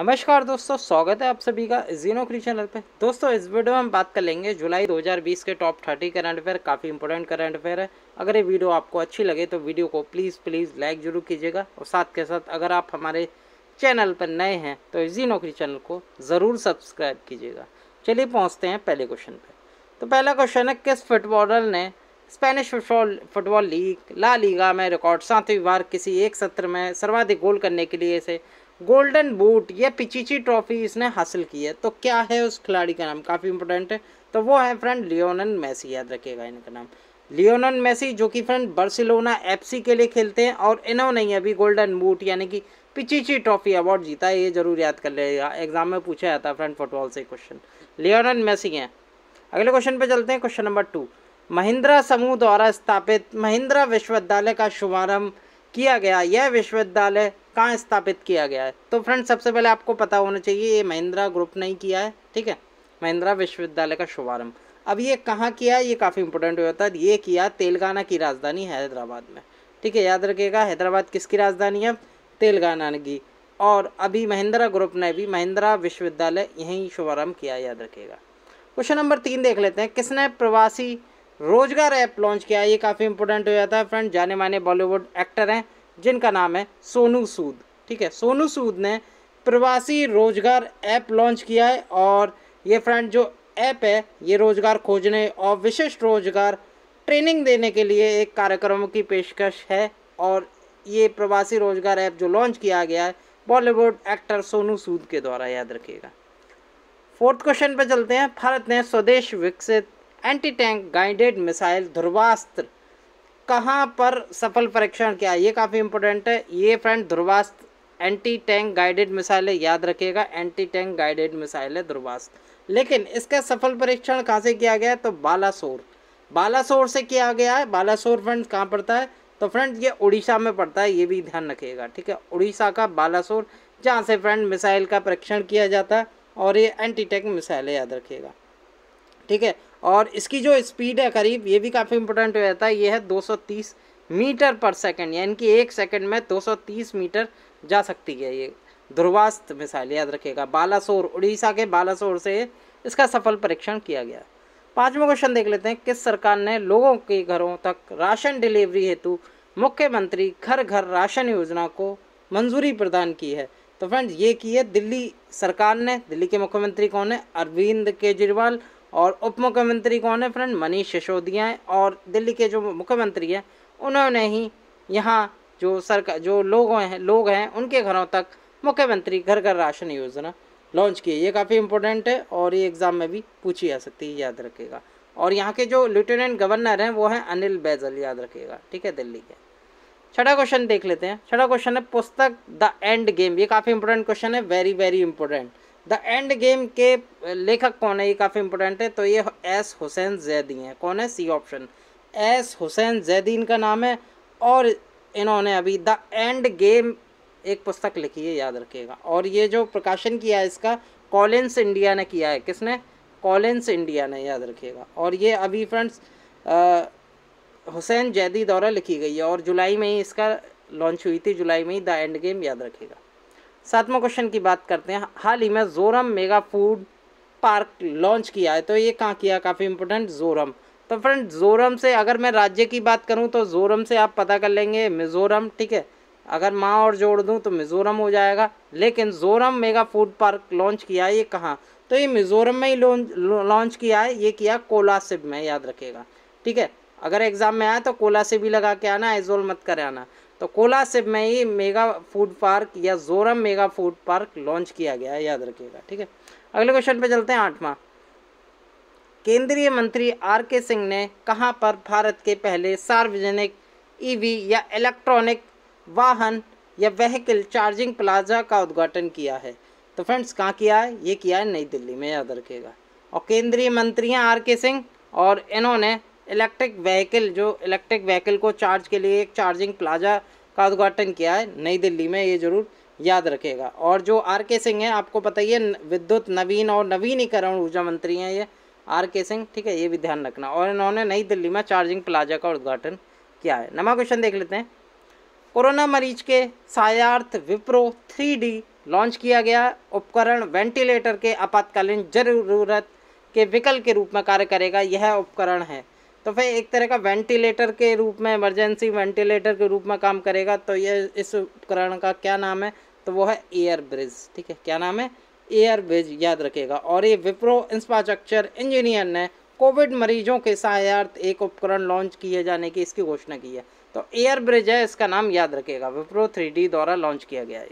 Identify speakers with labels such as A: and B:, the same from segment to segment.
A: नमस्कार दोस्तों स्वागत है आप सभी का जीनो चैनल पे दोस्तों इस वीडियो में हम बात कर लेंगे जुलाई 2020 के टॉप 30 करंट अफेयर काफ़ी इंपॉर्टेंट करंट अफेयर है अगर ये वीडियो आपको अच्छी लगे तो वीडियो को प्लीज़ प्लीज़ लाइक जरूर कीजिएगा और साथ के साथ अगर आप हमारे चैनल पर नए हैं तो नौकरी चैनल को ज़रूर सब्सक्राइब कीजिएगा चलिए पहुँचते हैं पहले क्वेश्चन पर तो पहला क्वेश्चन है किस फुटबॉलर ने Spanish football football league La Liga में रिकॉर्ड सातवीं बार किसी एक सत्र में सर्वाधिक गोल करने के लिए इसे गोल्डन बूट या पिचिची ट्रॉफी इसने हासिल की है तो क्या है उस खिलाड़ी का नाम काफ़ी इंपॉर्टेंट है तो वो है फ्रेंड लियोनन मैसी याद रखिएगा इनका नाम लियोनन मैसी जो कि फ्रेंड बर्सिलोना एफसी के लिए खेलते हैं और इन्होंने ही अभी गोल्डन बूट यानी कि पिचिची ट्रॉफी अवार्ड जीता है ये जरूर याद कर लेगा एग्जाम में पूछा जाता है फ्रेंड फुटबॉल से क्वेश्चन लियोन मैसी हैं अगले क्वेश्चन पे चलते हैं क्वेश्चन नंबर टू महिंद्रा समूह द्वारा स्थापित महिंद्रा विश्वविद्यालय का शुभारंभ किया गया यह विश्वविद्यालय कहाँ स्थापित किया गया है तो फ्रेंड सबसे पहले आपको पता होना चाहिए ये महिंद्रा ग्रुप ने ही किया है ठीक है महिंद्रा विश्वविद्यालय का शुभारंभ अब ये कहाँ किया है ये काफ़ी इंपॉर्टेंट जाता है ये किया तेलंगाना की राजधानी हैदराबाद में ठीक है याद रखिएगा हैदराबाद किसकी राजधानी है तेलंगाना की और अभी महिंद्रा ग्रुप ने भी महिंद्रा विश्वविद्यालय यहीं शुभारम्भ किया याद रखिएगा क्वेश्चन नंबर तीन देख लेते हैं किसने प्रवासी रोजगार ऐप लॉन्च किया ये काफ़ी इंपॉर्टेंट हो जाता है फ्रेंड जाने माने बॉलीवुड एक्टर हैं जिनका नाम है सोनू सूद ठीक है सोनू सूद ने प्रवासी रोजगार ऐप लॉन्च किया है और ये फ्रेंड जो ऐप है ये रोजगार खोजने और विशिष्ट रोजगार ट्रेनिंग देने के लिए एक कार्यक्रम की पेशकश है और ये प्रवासी रोजगार ऐप जो लॉन्च किया गया है बॉलीवुड एक्टर सोनू सूद के द्वारा याद रखिएगा फोर्थ क्वेश्चन पर चलते हैं भारत ने स्वदेश विकसित anti tank guided missile Dhruvastra कहाँ पर सफल परीक्षण किया ये काफ़ी इंपॉर्टेंट है ये friend Dhruvastra anti tank guided missile है याद रखिएगा एंटी टैंक गाइडेड मिसाइल है ध्रुवास्त लेकिन इसका सफल परीक्षण कहाँ से किया गया है तो बालासोर बालासोर से किया गया है बालासोर फ्रेंड कहाँ पड़ता है तो फ्रेंड ये उड़ीसा में पड़ता है ये भी ध्यान रखिएगा ठीक है उड़ीसा का बालासोर जहाँ से फ्रेंड मिसाइल का परीक्षण किया जाता है और ये एंटी टैंक मिसाइल याद रखिएगा ठीक है और इसकी जो स्पीड है करीब ये भी काफ़ी इंपॉर्टेंट हो जाता है ये है 230 मीटर पर सेकंड यानी कि एक सेकंड में 230 मीटर जा सकती है ये ध्रुवास्त मिसाइल याद रखिएगा बालासोर उड़ीसा के बालासोर से इसका सफल परीक्षण किया गया पाँचवा क्वेश्चन देख लेते हैं किस सरकार ने लोगों के घरों तक राशन डिलीवरी हेतु मुख्यमंत्री घर घर राशन योजना को मंजूरी प्रदान की है तो फ्रेंड्स ये की है दिल्ली सरकार ने दिल्ली के मुख्यमंत्री कौन है अरविंद केजरीवाल और उप मुख्यमंत्री कौन है फ्रेंड मनीष सिसोदिया हैं और दिल्ली के जो मुख्यमंत्री हैं उन्होंने ही यहाँ जो सरकार जो लोग हैं लोग हैं उनके घरों तक मुख्यमंत्री घर घर राशन योजना लॉन्च की है ये काफ़ी इंपॉर्टेंट है और ये एग्ज़ाम में भी पूछी जा सकती है याद रखेगा और यहाँ के जो लेफ्टिनेंट गवर्नर हैं वो हैं अनिल बैजल याद रखेगा ठीक है दिल्ली के छठा क्वेश्चन देख लेते हैं छठा क्वेश्चन है पुस्तक द एंड गेम ये काफ़ी इंपॉर्टेंट क्वेश्चन है very very important the end game के लेखक कौन है ये काफ़ी इंपॉर्टेंट है तो ये एस हुसैन जैदी हैं कौन है C option S Hussain Zaidi इनका नाम है और इन्होंने अभी द एंड गेम एक पुस्तक लिखी है याद रखिएगा और ये जो प्रकाशन किया है इसका कॉलिन्स इंडिया ने किया है किसने कॉलिन्स इंडिया ने याद रखिएगा और ये अभी फ्रेंड्स हुसैन जैदी द्वारा लिखी गई है और जुलाई में ही इसका लॉन्च हुई थी जुलाई में ही द एंड गेम याद रखिएगा सातवां क्वेश्चन की बात करते हैं हाल ही में Zoram mega food park launch किया है तो ये कहाँ किया काफ़ी इंपॉर्टेंट जोरम तो फ्रेंड जोरम से अगर मैं राज्य की बात करूँ तो जोरम से आप पता कर लेंगे मिज़ोरम ठीक है अगर माँ और जोड़ दूँ तो मिज़ोरम हो जाएगा लेकिन Zoram mega food park launch किया है ये कहाँ तो ये मिज़ोरम में ही लॉन्च किया है ये किया कोलासिब में याद रखेगा ठीक है अगर एग्ज़ाम में आया तो कोलासिब ही लगा के आना एजोल मत कर आना तो कोलासिब में ही मेगा फूड पार्क या Zoram mega food park launch किया गया है याद रखिएगा ठीक है अगले क्वेश्चन पे चलते हैं आठवां केंद्रीय मंत्री आर के सिंह ने कहाँ पर भारत के पहले सार्वजनिक ईवी या इलेक्ट्रॉनिक वाहन या व्हीकल चार्जिंग प्लाजा का उद्घाटन किया है तो फ्रेंड्स कहाँ किया है ये किया है नई दिल्ली में याद रखिएगा और केंद्रीय मंत्री हैं आर के सिंह और इन्होंने इलेक्ट्रिक व्हीकल जो इलेक्ट्रिक व्हीकल को चार्ज के लिए एक चार्जिंग प्लाजा का उद्घाटन किया है नई दिल्ली में ये ज़रूर याद रखेगा और जो आर के सिंह हैं आपको पता ही है विद्युत नवीन और नवीनीकरण ऊर्जा मंत्री हैं ये आर के सिंह ठीक है ये भी ध्यान रखना और इन्होंने नई दिल्ली में चार्जिंग प्लाजा का उद्घाटन किया है नवा क्वेश्चन देख लेते हैं कोरोना मरीज के सायार्थ विप्रो थ्री लॉन्च किया गया उपकरण वेंटिलेटर के आपातकालीन जरूरत के विकल्प के रूप में कार्य करेगा यह उपकरण है तो फिर एक तरह का वेंटिलेटर के रूप में इमरजेंसी वेंटिलेटर के रूप में काम करेगा तो ये इस उपकरण का क्या नाम है तो वो है एयर ब्रिज ठीक है क्या नाम है एयर ब्रिज याद रखेगा और ये विप्रो इंफ्रास्ट्रक्चर इंजीनियर ने कोविड मरीजों के सहायार्थ एक उपकरण लॉन्च किए जाने की इसकी घोषणा की है तो एयर ब्रिज है इसका नाम याद रखेगा विप्रो थ्री द्वारा लॉन्च किया गया है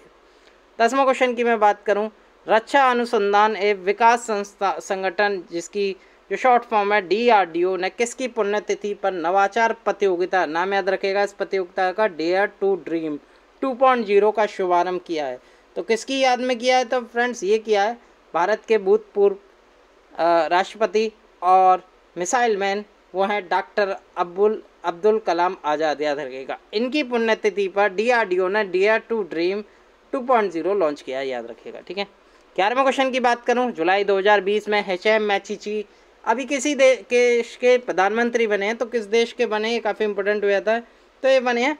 A: दसवा क्वेश्चन की मैं बात करूँ रक्षा अनुसंधान एवं विकास संस्था संगठन जिसकी जो शॉर्ट फॉर्म है डीआरडीओ ने किसकी पुण्यतिथि पर नवाचार प्रतियोगिता नाम याद रखेगा इस प्रतियोगिता का डेयर टू ड्रीम 2.0 का शुभारंभ किया है तो किसकी याद में किया है तो फ्रेंड्स ये किया है भारत के भूतपूर्व राष्ट्रपति और मिसाइल मैन वो हैं डॉक्टर अब्दुल अब्दुल कलाम आज़ाद याद रखेगा इनकी पुण्यतिथि पर ओ ने आर टू ड्रीम 2.0 लॉन्च किया याद रखेगा ठीक है ग्यारहवें क्वेश्चन की बात करूं जुलाई 2020 में एच एम मैचीची अभी किसी देश के प्रधानमंत्री बने हैं तो किस देश के बने ये काफ़ी इंपॉर्टेंट हो जाता है तो ये बने हैं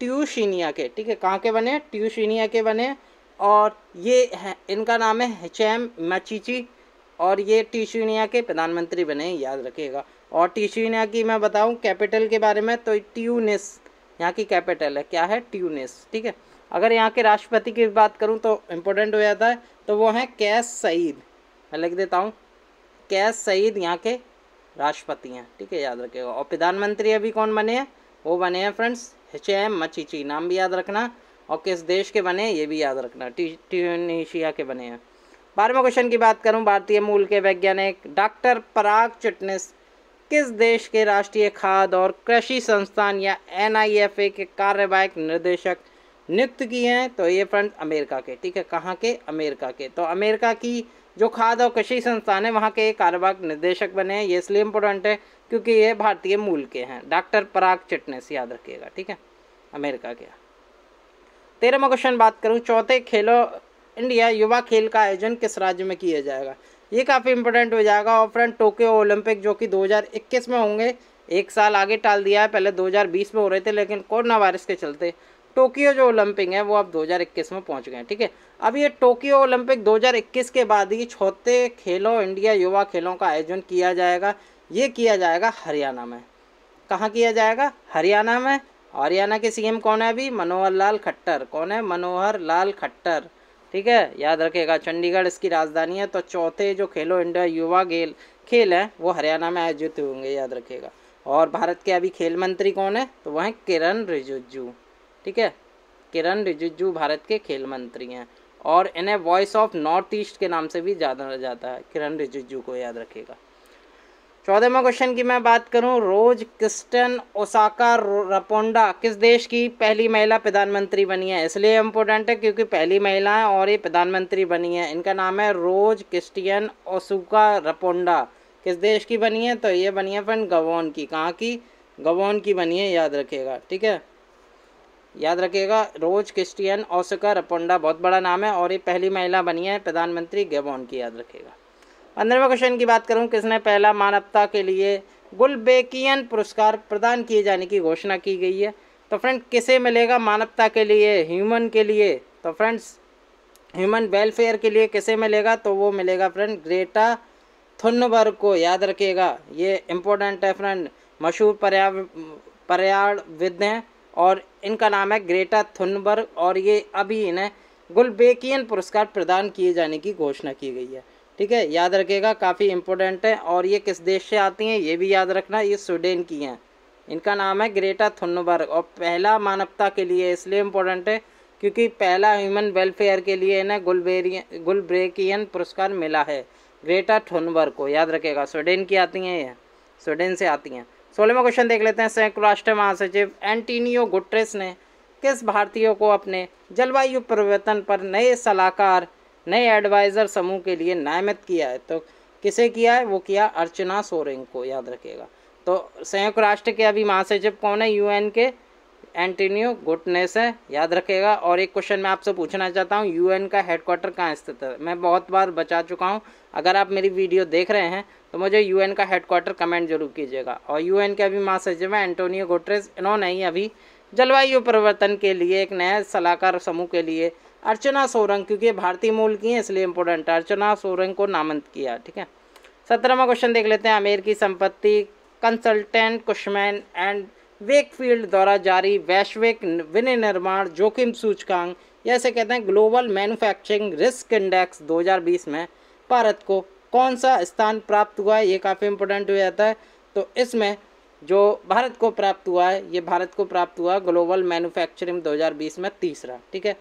A: ट्यूशीनिया के ठीक है कहाँ के बने हैं ट्यूशीनिया के बने हैं और ये है इनका नाम है हेचैम मचीची और ये ट्यूशीनिया के प्रधानमंत्री बने हैं याद रखिएगा और ट्यूशीनिया की मैं बताऊँ कैपिटल के बारे में तो ट्यूनिस यहाँ की कैपिटल है क्या है ट्यूनिस ठीक है अगर यहाँ के राष्ट्रपति की बात करूँ तो इम्पोर्टेंट हो जाता है तो वो हैं कैस सईद मैं लिख देता हूँ कैस सईद यहाँ के राष्ट्रपति हैं ठीक है याद रखेगा और प्रधानमंत्री अभी कौन बने हैं वो बने हैं फ्रेंड्स हिच एम मचीची नाम भी याद रखना और किस देश के बने हैं ये भी याद रखना ट्यूनिशिया के बने हैं बारहवें क्वेश्चन की बात करूँ भारतीय मूल के वैज्ञानिक डॉक्टर पराग चिटनेस किस देश के राष्ट्रीय खाद और कृषि संस्थान या एन के कार्यवाहक निर्देशक नियुक्त किए हैं तो ये फ्रेंड्स अमेरिका के ठीक है कहाँ के अमेरिका के तो अमेरिका की जो खाद और कृषि संस्थान है वहाँ के कारोबार निदेशक बने हैं ये इसलिए इम्पोर्टेंट है क्योंकि ये भारतीय मूल के हैं डॉक्टर पराग चिटनेस याद रखिएगा ठीक है अमेरिका के तेरहवा क्वेश्चन बात करूँ चौथे खेलो इंडिया युवा खेल का आयोजन किस राज्य में किया जाएगा ये काफ़ी इंपॉर्टेंट हो जाएगा और फ्रेंड टोक्यो ओलंपिक जो कि 2021 में होंगे एक साल आगे टाल दिया है पहले 2020 में हो रहे थे लेकिन कोरोना वायरस के चलते टोक्यो जो ओलंपिक है वो अब 2021 में पहुंच गए हैं ठीक है अब ये टोक्यो ओलंपिक 2021 के बाद ही छोटे खेलों इंडिया युवा खेलों का आयोजन किया जाएगा ये किया जाएगा हरियाणा में कहाँ किया जाएगा हरियाणा में हरियाणा के सीएम कौन है अभी मनोहर लाल खट्टर कौन है मनोहर लाल खट्टर ठीक है याद रखेगा चंडीगढ़ इसकी राजधानी है तो चौथे जो खेलो इंडिया युवा खेल खेल हैं वो हरियाणा में आयोजित होंगे याद रखेगा और भारत के अभी खेल मंत्री कौन है तो वह किरण रिजिजू ठीक है किरण रिजिजू भारत के खेल मंत्री हैं और इन्हें वॉइस ऑफ नॉर्थ ईस्ट के नाम से भी जाना जाता है किरण रिजिजू को याद रखेगा चौदहवा क्वेश्चन की मैं बात करूं रोज क्रिस्टन ओसाका रपोंडा किस देश की पहली महिला प्रधानमंत्री बनी है इसलिए इम्पोर्टेंट है क्योंकि पहली महिला है और ये प्रधानमंत्री बनी है इनका नाम है रोज क्रिस्टियन ओसुका रपोंडा किस देश की बनी है तो ये बनी है फ्रेंड गवोन की कहाँ की गवोन की बनी है याद रखिएगा ठीक है याद रखिएगा रोज क्रिस्टियन ओसकर रपोंडा बहुत बड़ा नाम है और ये पहली महिला बनी है प्रधानमंत्री गेबोन की याद रखिएगा पंद्रहवें क्वेश्चन की बात करूँ किसने पहला मानवता के लिए गुलबेकियन पुरस्कार प्रदान किए जाने की घोषणा की गई है तो फ्रेंड किसे मिलेगा मानवता के लिए ह्यूमन के लिए तो फ्रेंड्स ह्यूमन वेलफेयर के लिए किसे मिलेगा तो वो मिलेगा फ्रेंड ग्रेटा थुन्नबर्ग को याद रखिएगा ये इम्पोर्टेंट है फ्रेंड मशहूर पर्याव पर्यावरणविद हैं और इनका नाम है ग्रेटा थुनबर्ग और ये अभी इन्हें गुलबेकियन पुरस्कार प्रदान किए जाने की घोषणा की गई है ठीक है याद रखिएगा काफ़ी इम्पोर्टेंट है और ये किस देश से आती हैं ये भी याद रखना ये स्वीडन की हैं इनका नाम है ग्रेटा थुनबर्ग और पहला मानवता के लिए इसलिए इम्पोर्टेंट है क्योंकि पहला ह्यूमन वेलफेयर के लिए इन्हें गुलबेरियन गुलब्रेकियन पुरस्कार मिला है ग्रेटा थुनबर्ग को याद रखेगा स्वीडन की आती हैं ये स्वीडन से आती हैं सोलहवा क्वेश्चन देख लेते हैं संयुक्त राष्ट्र महासचिव एंटीनियो गुट्रेस ने किस भारतीयों को अपने जलवायु परिवर्तन पर नए सलाहकार नए एडवाइज़र समूह के लिए नामित किया है तो किसे किया है वो किया अर्चना सोरेंग को याद रखेगा तो संयुक्त राष्ट्र के अभी महासचिव कौन है यूएन के एंटीनियो गुटनेस है याद रखेगा और एक क्वेश्चन मैं आपसे पूछना चाहता हूँ यूएन का हेडक्वार्टर कहाँ स्थित है मैं बहुत बार बचा चुका हूँ अगर आप मेरी वीडियो देख रहे हैं तो मुझे यूएन का हेडक्वार्टर कमेंट जरूर कीजिएगा और यूएन के अभी महासचिव हैं एंटोनियो गुटरेस इन्होंने ही अभी जलवायु परिवर्तन के लिए एक नया सलाहकार समूह के लिए अर्चना सोरंग क्योंकि भारतीय मूल की हैं इसलिए इम्पोर्टेंट है अर्चना सोरंग को नामंत किया ठीक है सत्रहवा क्वेश्चन देख लेते हैं अमेरिकी संपत्ति कंसल्टेंट कुशमैन एंड वेकफील्ड द्वारा जारी वैश्विक विनिर्माण जोखिम सूचकांक जैसे कहते हैं ग्लोबल मैन्युफैक्चरिंग रिस्क इंडेक्स 2020 में भारत को कौन सा स्थान प्राप्त हुआ है ये काफ़ी इंपॉर्टेंट हो जाता है तो इसमें जो भारत को प्राप्त हुआ है ये भारत को प्राप्त हुआ ग्लोबल मैन्युफैक्चरिंग 2020 में तीसरा ठीक है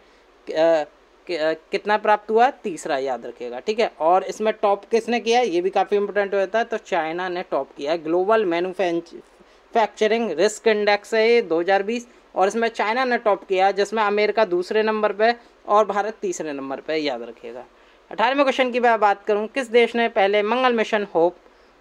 A: कितना प्राप्त हुआ तीसरा याद रखिएगा ठीक है और इसमें टॉप किसने किया ये भी काफ़ी इंपॉर्टेंट हो जाता है तो चाइना ने टॉप किया है ग्लोबल मैनुफैक्च फैक्चरिंग रिस्क इंडेक्स है ये 2020 और इसमें चाइना ने टॉप किया जिसमें अमेरिका दूसरे नंबर पे और भारत तीसरे नंबर पे याद रखिएगा अठारहवें क्वेश्चन की मैं बात करूँ किस देश ने पहले मंगल मिशन होप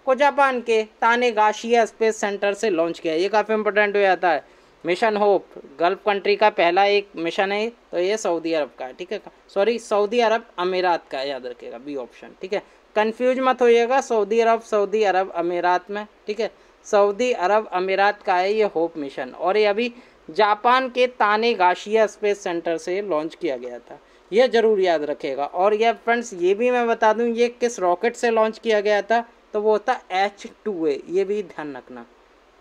A: को जापान के ताने गाशिया स्पेस सेंटर से लॉन्च किया ये काफ़ी इंपॉर्टेंट हो जाता है मिशन होप गल्फ कंट्री का पहला एक मिशन है तो ये सऊदी अरब का है ठीक है सॉरी सऊदी अरब अमीरात का याद रखिएगा बी ऑप्शन ठीक है कन्फ्यूज मत होइएगा सऊदी अरब सऊदी अरब अमीरात में ठीक है सऊदी अरब अमीरात का है ये होप मिशन और ये अभी जापान के ताने गाशिया स्पेस सेंटर से लॉन्च किया गया था यह ज़रूर याद रखेगा और यह फ्रेंड्स ये भी मैं बता दूं ये किस रॉकेट से लॉन्च किया गया था तो वो होता एच टू ए ये भी ध्यान रखना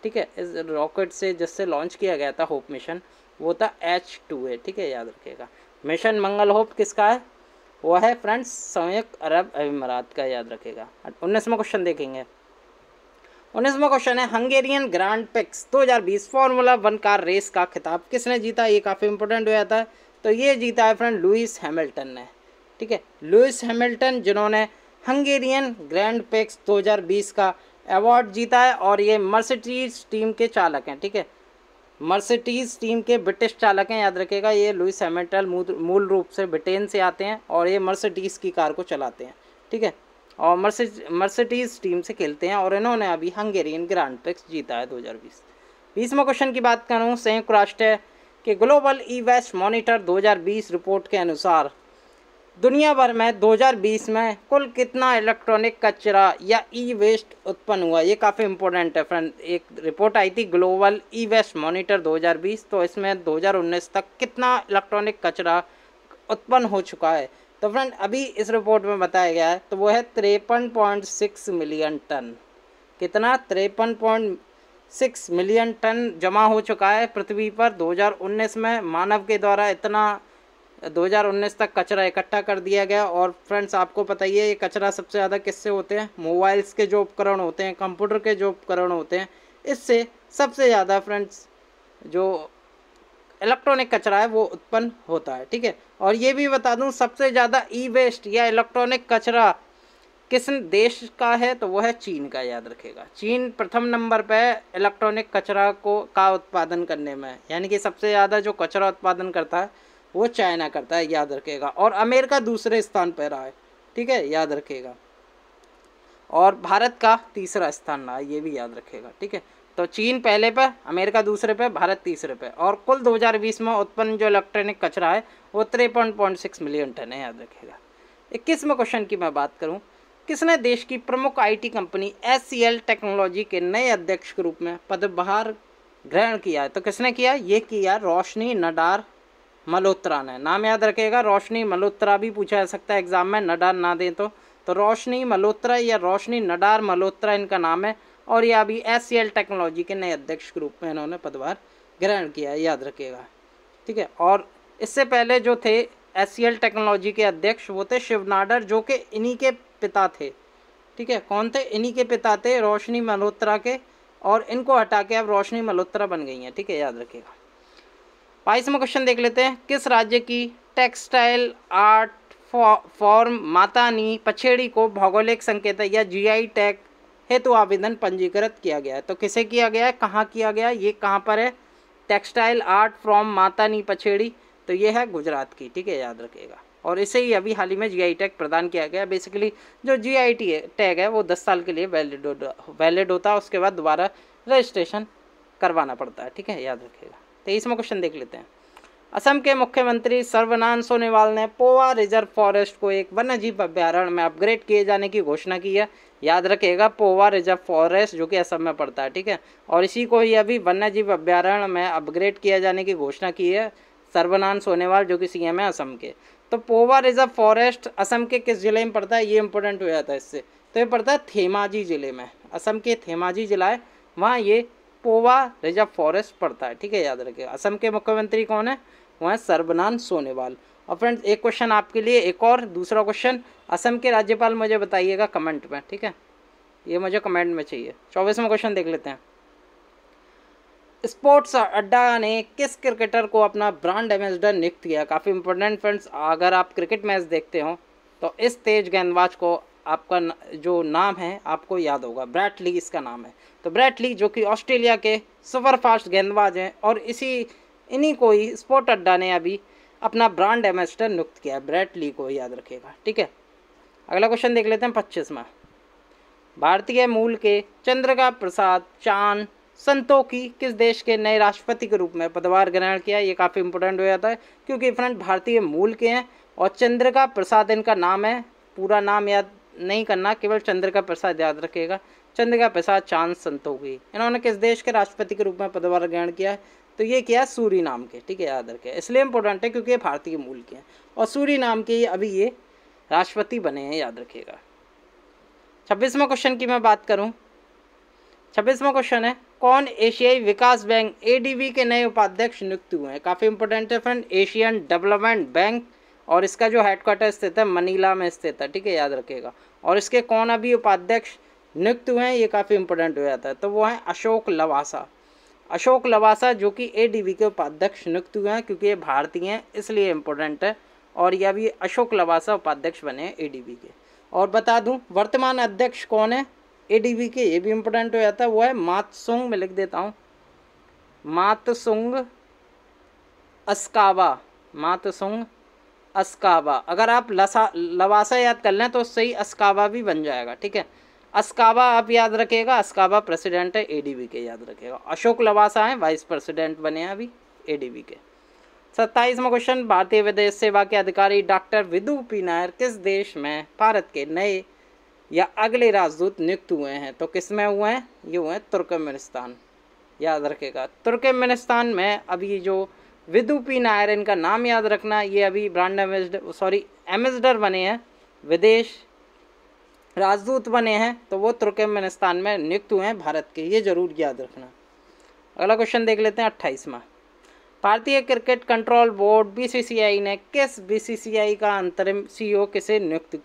A: ठीक है इस रॉकेट से जिससे लॉन्च किया गया था होप मिशन वो था एच टू ए ठीक है याद रखेगा मिशन मंगल होप किसका है वो है फ्रेंड्स संयुक्त अरब अमीरात का याद रखेगा उन्नीसवा क्वेश्चन देखेंगे उन्नीसवा क्वेश्चन है Hungarian Grand Prix 2020 Formula One car race का खिताब किसने जीता ये काफ़ी इंपॉर्टेंट हो जाता है तो ये जीता है फ्रेंड लुइस हैमिल्टन ने ठीक है लुइस हैमिल्टन जिन्होंने हंगेरियन ग्रैंड पिक्स 2020 का अवार्ड जीता है और ये मर्सिडीज टीम के चालक हैं ठीक है मर्सिडीज टीम के ब्रिटिश चालक हैं याद रखेगा ये लुइस हैमिल्टन मूल रूप से ब्रिटेन से आते हैं और ये मर्सिडीज की कार को चलाते हैं ठीक है और मर्सिडीज टीम से खेलते हैं और इन्होंने अभी हंगेरियन ग्रांड प्रिक्स जीता है 2020 बीसवें क्वेश्चन की बात करूँ संयुक्त राष्ट्र के global e waste monitor 2020 report के अनुसार दुनिया भर में 2020 में कुल कितना इलेक्ट्रॉनिक कचरा या ई वेस्ट उत्पन्न हुआ ये काफ़ी इंपॉर्टेंट है फ्रेंड एक रिपोर्ट आई थी ग्लोबल ई वेस्ट मॉनिटर 2020 तो इसमें 2019 तक कितना इलेक्ट्रॉनिक कचरा उत्पन्न हो चुका है तो फ्रेंड अभी इस रिपोर्ट में बताया गया है तो वो है तिरपन पॉइंट सिक्स मिलियन टन कितना तिरपन पॉइंट सिक्स मिलियन टन जमा हो चुका है पृथ्वी पर 2019 में मानव के द्वारा इतना 2019 तक कचरा इकट्ठा कर दिया गया और फ्रेंड्स आपको पता ही है ये कचरा सबसे ज़्यादा किससे होते हैं मोबाइल्स के जो उपकरण होते हैं कंप्यूटर के जो उपकरण होते हैं इससे सबसे ज़्यादा फ्रेंड्स जो इलेक्ट्रॉनिक कचरा है वो उत्पन्न होता है ठीक है और ये भी बता दूँ सबसे ज़्यादा ई वेस्ट या इलेक्ट्रॉनिक कचरा किस देश का है तो वो है चीन का याद रखेगा चीन प्रथम नंबर पर इलेक्ट्रॉनिक कचरा को का उत्पादन करने में यानी कि सबसे ज़्यादा जो कचरा उत्पादन करता है वो चाइना करता है याद रखेगा और अमेरिका दूसरे स्थान पर रहा है ठीक है याद रखेगा और भारत का तीसरा स्थान रहा ये भी याद रखेगा ठीक है तो चीन पहले पे अमेरिका दूसरे पे भारत तीसरे पे और कुल 2020 में उत्पन्न जो इलेक्ट्रॉनिक कचरा है वो तिरपन पॉइंट सिक्स मिलियन टन है याद रखेगा इक्कीसवें क्वेश्चन की मैं बात करूँ किसने देश की प्रमुख आईटी कंपनी एस टेक्नोलॉजी के नए अध्यक्ष के रूप में पदभार ग्रहण किया है तो किसने किया ये किया रोशनी नडार मल्होत्रा ने नाम याद रखेगा रोशनी मल्होत्रा भी पूछा जा सकता है एग्जाम में नडार ना दें तो तो रोशनी मल्होत्रा या रोशनी नडार मल्होत्रा इनका नाम है और यह अभी एस टेक्नोलॉजी के नए अध्यक्ष के रूप में इन्होंने पदभार ग्रहण किया है याद रखिएगा ठीक है और इससे पहले जो थे एस टेक्नोलॉजी के अध्यक्ष वो थे शिव नाडर जो कि इन्हीं के पिता थे ठीक है कौन थे इन्हीं के पिता थे रोशनी मल्होत्रा के और इनको हटा के अब रोशनी मल्होत्रा बन गई हैं ठीक है याद रखिएगा बाईसवा क्वेश्चन देख लेते हैं किस राज्य की टेक्सटाइल आर्ट फॉर्म माता मातानी पछेड़ी को भौगोलिक संकेत या जीआई टैग हेतु तो आवेदन पंजीकृत किया गया है तो किसे किया गया है कहाँ किया गया ये कहाँ पर है textile art from Mata ni Pachedi तो ये है गुजरात की ठीक है याद रखिएगा और इसे ही अभी हाल ही में जी टैग प्रदान किया गया बेसिकली जो टी टैग है वो दस साल के लिए वैलिड वैलिड होता है उसके बाद दोबारा रजिस्ट्रेशन करवाना पड़ता है ठीक है याद रखिएगा तो इसमें क्वेश्चन देख लेते हैं असम के मुख्यमंत्री सर्वनान सोनेवाल ने पोवा रिजर्व फॉरेस्ट को एक वन्यजीव अभ्यारण्य में अपग्रेड किए जाने की घोषणा की है याद रखिएगा पोवा रिजर्व फॉरेस्ट जो कि असम में पड़ता है ठीक है और इसी को ही अभी वन्य जीव अभ्यारण्य में अपग्रेड किया जाने की घोषणा की है सर्वनान सोनेवाल जो कि सीएम है असम के तो पोवा रिजर्व फॉरेस्ट असम के किस ज़िले में पड़ता है ये इंपॉर्टेंट हो जाता है इससे तो ये पड़ता है थेमाजी ज़िले में असम के थेमाजी जिला है वहाँ ये पोवा रिजर्व फॉरेस्ट पड़ता है ठीक है याद रखिए असम के मुख्यमंत्री कौन है वहाँ सर्वनान सोनेवाल और फ्रेंड्स एक क्वेश्चन आपके लिए एक और दूसरा क्वेश्चन असम के राज्यपाल मुझे बताइएगा कमेंट में ठीक है ये मुझे कमेंट में चाहिए चौबीसवा क्वेश्चन देख लेते हैं स्पोर्ट्स अड्डा ने किस क्रिकेटर को अपना ब्रांड एम्बेसडर नियुक्त किया काफ़ी इंपॉर्टेंट फ्रेंड्स अगर आप क्रिकेट मैच देखते हो तो इस तेज गेंदबाज को आपका जो नाम है आपको याद होगा ब्रैट ली इसका नाम है तो ब्रैट ली जो कि ऑस्ट्रेलिया के सुपरफास्ट गेंदबाज हैं और इसी इन्हीं को ही स्पोर्ट अड्डा ने अभी अपना ब्रांड एम्बेसडर नियुक्त किया ब्रैट ली को याद रखेगा ठीक है अगला क्वेश्चन देख लेते हैं पच्चीसवा भारतीय मूल के चंद्रका प्रसाद चांद संतोखी किस देश के नए राष्ट्रपति के रूप में पदभार ग्रहण किया ये काफ़ी इंपॉर्टेंट हो जाता है क्योंकि फ्रेंड भारतीय मूल के हैं और चंद्रका प्रसाद इनका नाम है पूरा नाम याद नहीं करना केवल चंद्रका प्रसाद याद रखेगा चंद्रका प्रसाद चांद संतोखी इन्होंने किस देश के राष्ट्रपति के रूप में पदभार ग्रहण किया है तो ये क्या है सूरी नाम के ठीक है याद रखें इसलिए इम्पोर्टेंट है क्योंकि ये भारतीय मूल के हैं और सूरी नाम के अभी ये राष्ट्रपति बने हैं याद रखिएगा छब्बीसवा क्वेश्चन की मैं बात करूँ छब्बीसवा क्वेश्चन है कौन एशियाई विकास बैंक ए के नए उपाध्यक्ष नियुक्त हुए हैं काफ़ी इंपॉर्टेंट है फ्रेंड एशियन डेवलपमेंट बैंक और इसका जो हेडक्वार्टर स्थित है मनीला में स्थित है ठीक है याद रखिएगा और इसके कौन अभी उपाध्यक्ष नियुक्त हुए हैं ये काफ़ी इंपॉर्टेंट हो जाता है तो वो हैं अशोक लवासा अशोक लवासा जो कि एडीबी के उपाध्यक्ष नियुक्त हुए हैं क्योंकि ये भारतीय हैं इसलिए इम्पोर्टेंट है और यह भी अशोक लवासा उपाध्यक्ष बने हैं एडीबी के और बता दूं वर्तमान अध्यक्ष कौन है एडीबी के ये भी इम्पोर्टेंट हो जाता है वो है मातसुंग मैं लिख देता हूँ मातसुंग अस्कावा मातसुंग अस्कावा अगर आप लसा लवासा याद कर लें तो सही अस्कावा भी बन जाएगा ठीक है अस्काबा आप याद रखेगा अस्काबा प्रेसिडेंट है एडीबी के याद रखेगा अशोक लवासा हैं वाइस प्रेसिडेंट बने हैं अभी एडीबी के सत्ताईसवा क्वेश्चन भारतीय विदेश सेवा के अधिकारी डॉक्टर विदु पी नायर किस देश में भारत के नए या अगले राजदूत नियुक्त हुए हैं तो किस में हुए हैं ये हुए हैं तुर्कमेनिस्तान याद रखेगा तुर्कमेनिस्तान में अभी जो विदु पी नायर इनका नाम याद रखना ये अभी ब्रांड एम्बेसडर सॉरी एम्बेसडर बने हैं विदेश राजदूत बने हैं तो वो तुर्कमेनिस्तान में नियुक्त हुए हैं भारत के ये जरूर याद रखना अगला क्वेश्चन देख लेते हैं अट्ठाईसवा भारतीय क्रिकेट कंट्रोल बोर्ड बीसीसीआई ने किस बीसीसीआई का अंतरिम सीईओ e किसे नियुक्त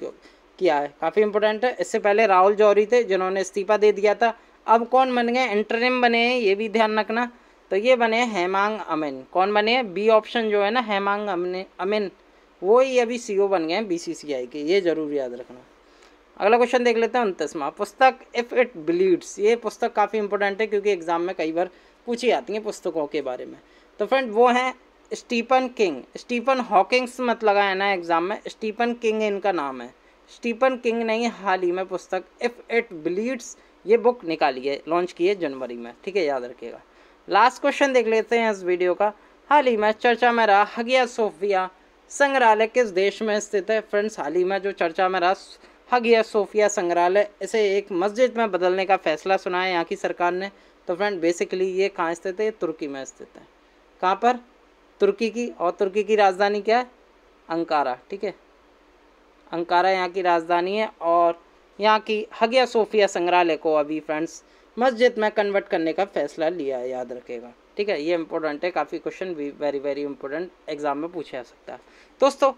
A: किया है काफ़ी इंपॉर्टेंट है इससे पहले राहुल जौहरी थे जिन्होंने इस्तीफा दे दिया था अब कौन बन गए इंटरिम बने हैं ये भी ध्यान रखना तो ये बने हेमांग अमिन कौन बने हैं बी ऑप्शन जो है ना हेमांग अमिन अमिन वो ही अभी सी e बन गए हैं बी के ये ज़रूर याद रखना अगला क्वेश्चन देख लेते हैं उनतीसवा पुस्तक इफ़ इट बिलीड्स ये पुस्तक काफ़ी इंपॉर्टेंट है क्योंकि एग्जाम में कई बार पूछी जाती है पुस्तकों के बारे में तो फ्रेंड वो हैं स्टीफन किंग स्टीफन हॉकिंग्स मत लगाया ना एग्ज़ाम में स्टीफन किंग इनका नाम है स्टीफन किंग ने ही हाल ही में पुस्तक इफ़ इट बिलीड्स ये बुक निकाली है लॉन्च की है जनवरी में ठीक है याद रखिएगा लास्ट क्वेश्चन देख लेते हैं इस वीडियो का हाल ही में चर्चा में रहा हगिया सोफिया संग्रहालय किस देश में स्थित है फ्रेंड्स हाल ही में जो चर्चा में रहा हगिया सोफिया संग्रहालय इसे एक मस्जिद में बदलने का फैसला सुना है यहाँ की सरकार ने तो फ्रेंड बेसिकली ये कहाँ स्थित है ये तुर्की में स्थित है कहाँ पर तुर्की की और तुर्की की राजधानी क्या है अंकारा ठीक है अंकारा यहाँ की राजधानी है और यहाँ की हगिया सोफिया संग्रहालय को अभी फ्रेंड्स मस्जिद में कन्वर्ट करने का फैसला लिया है याद रखेगा ठीक है ये इंपॉर्टेंट है काफ़ी क्वेश्चन भी वेरी वेरी इंपॉर्टेंट एग्जाम में पूछा जा सकता है दोस्तों